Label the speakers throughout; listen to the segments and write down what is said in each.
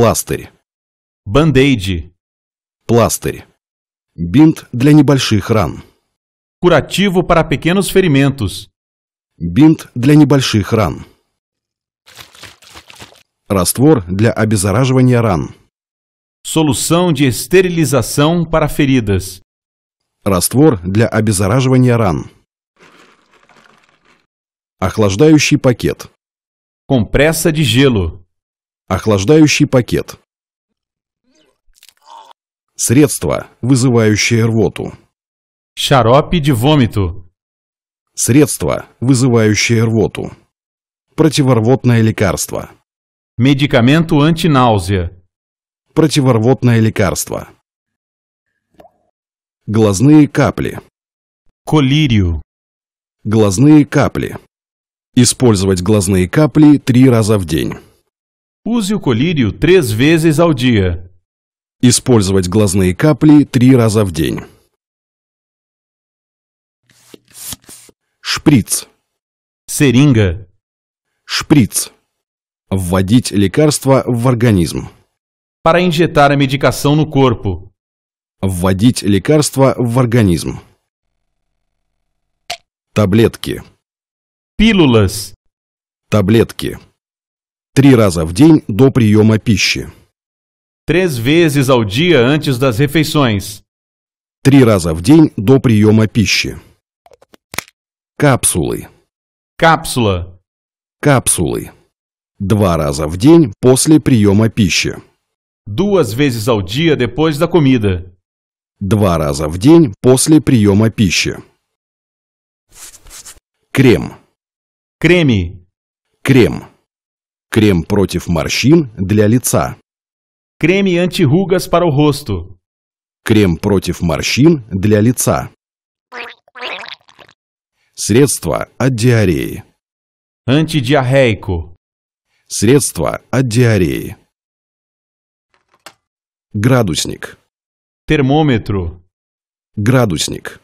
Speaker 1: Пластырь. Бандейджи. Пластырь. Бинт для небольших ран. Curativo para pequenos ferimentos. Бинт для небольших
Speaker 2: ран. Раствор для обеззараживания ран.
Speaker 1: Solução de esterilização para feridas.
Speaker 2: Раствор для обеззараживания ран. Охлаждающий пакет. Компресса de gelo. Охлаждающий пакет. Средство, вызывающее рвоту. Xarope de vômito. Средство, вызывающее рвоту. Противорвотное лекарство. Медикаменту антинаузия. Противорвотное лекарство. Глазные капли. Колирию. Глазные капли. Использовать глазные капли три раза в день.
Speaker 1: Use o colírio três vezes ao dia.
Speaker 2: Использовать глазные капли три раза в день. Шприц. Сeringa. Шприц. Вводить лекарство в организм. Para injetar a medicação no corpo. Вводить лекарство в организм. Таблетки. Пилулас. Таблетки три раза в день до приема пищи.
Speaker 1: Três vezes ao dia antes das refeições.
Speaker 2: Три раза в день до приема пищи. Капсулы.
Speaker 1: Капсула.
Speaker 2: Капсулы. Два раза в день после приема пищи.
Speaker 1: Duas vezes ao dia depois da comida.
Speaker 2: Два раза в день после приема пищи. Крем. Creme. Крем. Крем против морщин для лица. Крeme anti-rugas para o rosto. Крем против морщин для лица. Средство от диареи. Антидиарreico. Средство от диареи. Градусник. Термометру. Градусник.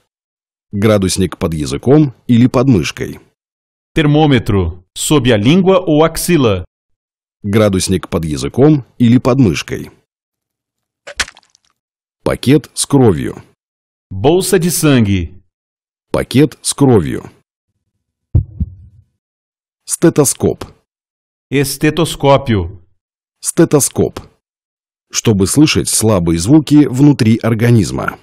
Speaker 2: Градусник под языком или под мышкой. Термометру. Sob a língua ou axila градусник под языком или под мышкой. Пакет с кровью. Болса de sangue. Пакет с кровью. Стетоскоп.
Speaker 1: Эстетоскопию.
Speaker 2: Стетоскоп. Чтобы слышать слабые звуки внутри организма.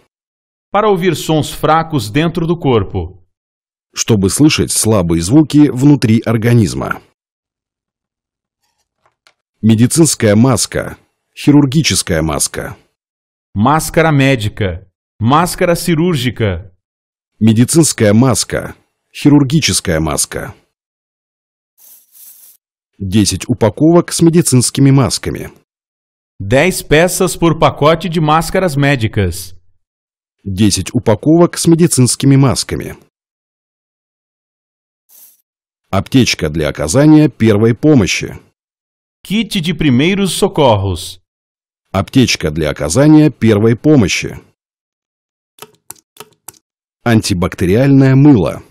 Speaker 1: Para ouvir sons fracos
Speaker 2: dentro do corpo. Чтобы слышать слабые звуки внутри организма. Медицинская маска. Хирургическая маска. Маскара médica. маскара cirúrgica. Медицинская маска. Хирургическая маска. 10 упаковок с медицинскими масками. 10
Speaker 1: peças por pacote de máscaras médicas.
Speaker 2: 10 упаковок с медицинскими масками. Аптечка для оказания первой помощи.
Speaker 1: Кит de primeiros socorros.
Speaker 2: Аптечка для оказания первой помощи. Антибактериальное мыло.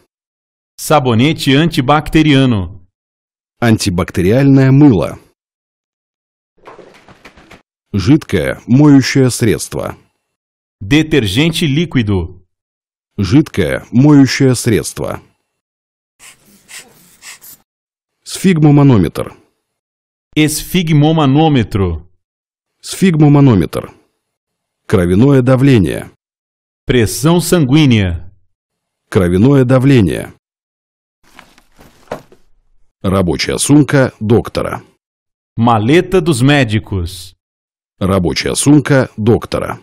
Speaker 2: Sabonete antibacteriano. Антибактериальное мыло. Жидкое моющее средство. Detergente líquido. Жидкое моющее средство. Сфигмоманометр. Эсфигмоманометру. Сфигмоманометр. Кровяное давление. Pressão sanguínea. Кровяное давление. Рабочая
Speaker 1: сумка доктора. Малета dos médicos. Рабочая сумка доктора.